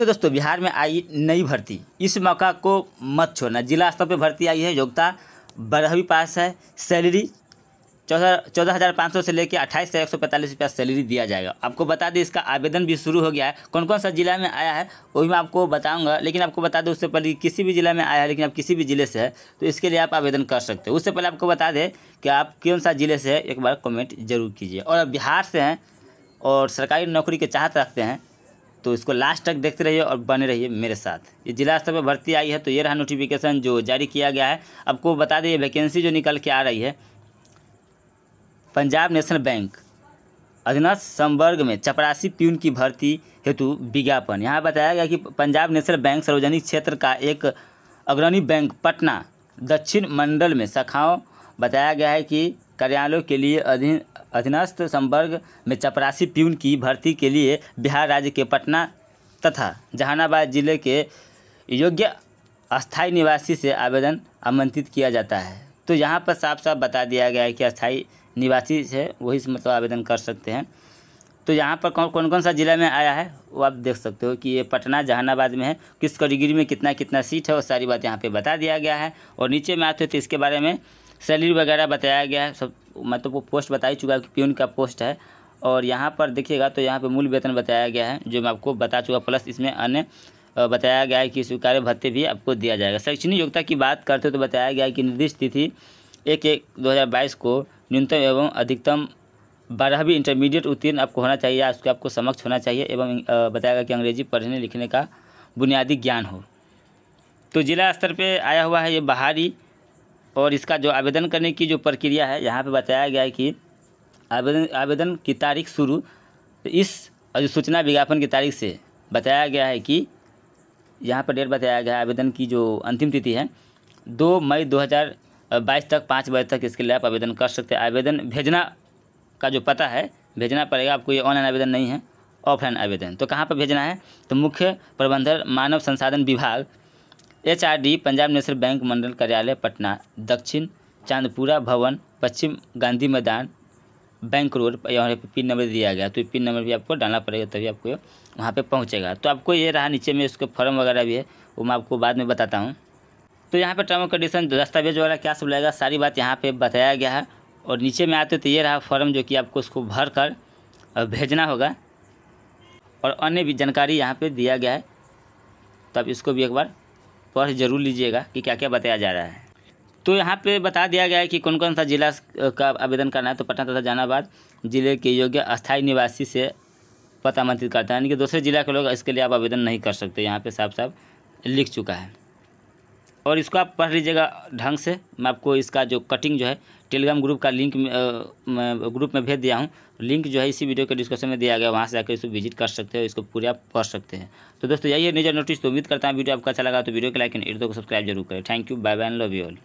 तो दोस्तों बिहार में आई नई भर्ती इस मौका को मत छोड़ना जिला स्तर पर भर्ती आई है योग्यता बारहवीं पास है सैलरी चौदह चौदह हज़ार पाँच सौ से लेकर अट्ठाईस हज़ार एक सौ पैंतालीस रुपया सैलरी दिया जाएगा आपको बता दें इसका आवेदन भी शुरू हो गया है कौन कौन सा जिला में आया है वो भी मैं आपको बताऊंगा लेकिन आपको बता दें उससे पहले किसी भी जिला में आया है लेकिन आप किसी भी ज़िले से है तो इसके लिए आप आवेदन कर सकते हो उससे पहले आपको बता दें कि आप कौन सा ज़िले से है एक बार कमेंट जरूर कीजिए और बिहार से हैं और सरकारी नौकरी के चाहत रखते हैं तो इसको लास्ट तक देखते रहिए और बने रहिए मेरे साथ ये जिला स्तर पर भर्ती आई है तो ये रहा नोटिफिकेशन जो जारी किया गया है आपको बता दें वैकेंसी जो निकल के आ रही है पंजाब नेशनल बैंक अधीनस्थ संवर्ग में चपरासी प्यून की भर्ती हेतु विज्ञापन यहाँ बताया गया कि पंजाब नेशनल बैंक सार्वजनिक क्षेत्र का एक अग्रणी बैंक पटना दक्षिण मंडल में शाखाओं बताया गया है कि कार्यालयों के लिए अधीन अधीनस्थ संवर्ग में चपरासी प्यून की भर्ती के लिए बिहार राज्य के पटना तथा जहानाबाद जिले के योग्य अस्थाई निवासी से आवेदन आमंत्रित किया जाता है तो यहाँ पर साफ साफ बता दिया गया है कि अस्थाई निवासी से वही से मतलब आवेदन कर सकते हैं तो यहाँ पर कौन कौन कौन सा ज़िला में आया है वो आप देख सकते हो कि ये पटना जहानाबाद में है किस कैटेगरी में कितना कितना सीट है वो सारी बात यहाँ पे बता दिया गया है और नीचे में आते हो तो इसके बारे में सैलरी वगैरह बताया गया है सब मैं तो वो पोस्ट बता ही चुका है कि प्यून का पोस्ट है और यहाँ पर देखिएगा तो यहाँ पर मूल वेतन बताया गया है जो मैं आपको बता चुका प्लस इसमें अन्य बताया गया है कि स्वीकार्य भत्ते भी आपको दिया जाएगा शैक्षणिक योग्यता की बात करते हो तो बताया गया है कि निर्दिष्ट तिथि एक एक दो हज़ार बाईस को न्यूनतम एवं अधिकतम बारहवीं इंटरमीडिएट उत्तीर्ण आपको होना चाहिए उसके आपको समक्ष होना चाहिए एवं बताया गया कि अंग्रेजी पढ़ने लिखने का बुनियादी ज्ञान हो तो जिला स्तर पर आया हुआ है ये बाहरी और इसका जो आवेदन करने की जो प्रक्रिया है यहाँ पे बताया गया है कि आवेदन आवेदन की तारीख शुरू इस अधिसूचना विज्ञापन की तारीख से बताया गया है कि यहाँ पर डेट बताया गया है आवेदन की जो अंतिम तिथि है दो मई दो हज़ार बाईस तक पाँच बजे तक इसके लिए आप आवेदन कर सकते हैं आवेदन भेजना का जो पता है भेजना पड़ेगा आपको ये ऑनलाइन आवेदन नहीं है ऑफलाइन आवेदन तो कहाँ पर भेजना है तो मुख्य प्रबंधक मानव संसाधन विभाग H R D Punjab National Bank मंडल कार्यालय पटना दक्षिण चांदपुरा भवन पश्चिम गांधी मैदान बैंक रोड यहाँ पर पिन नंबर दिया गया तो पिन नंबर भी आपको डालना पड़ेगा तभी आपको वहाँ पे पहुँचेगा तो आपको ये रहा नीचे में उसके फॉर्म वगैरह भी है वो मैं आपको बाद में बताता हूँ तो यहाँ पर टर्म कंडीशन दस्तावेज वगैरह क्या सब लगेगा सारी बात यहाँ पर बताया गया है और नीचे में आते तो ये रहा फॉर्म जो कि आपको उसको भर कर भेजना होगा और अन्य भी जानकारी यहाँ पर दिया गया है तो आप इसको भी एक बार पढ़ जरूर लीजिएगा कि क्या क्या बताया जा रहा है तो यहाँ पे बता दिया गया है कि कौन कौन सा जिला का आवेदन करना है तो पटना तथा जहानाबाद जिले के योग्य अस्थायी निवासी से पता मंत्रित करता है यानी कि दूसरे जिला के लोग इसके लिए आप आवेदन नहीं कर सकते यहाँ पे साफ साफ लिख चुका है और इसको आप पढ़ लीजिएगा ढंग से मैं आपको इसका जो कटिंग जो है टेलीग्राम ग्रुप का लिंक ग्रुप में भेज दिया हूँ लिंक जो है इसी वीडियो के डिस्क्रिप्शन में दिया गया वहाँ से आकर इसको विजिट कर सकते हैं इसको पूरा पढ़ सकते हैं तो दोस्तों यही है नेजर नोटिस तो उम्मीद करता हूँ वीडियो आपका अच्छा लगा तो वीडियो के लाइक एंड को सब्सक्राइब जरूर करें thank you bye bye love you all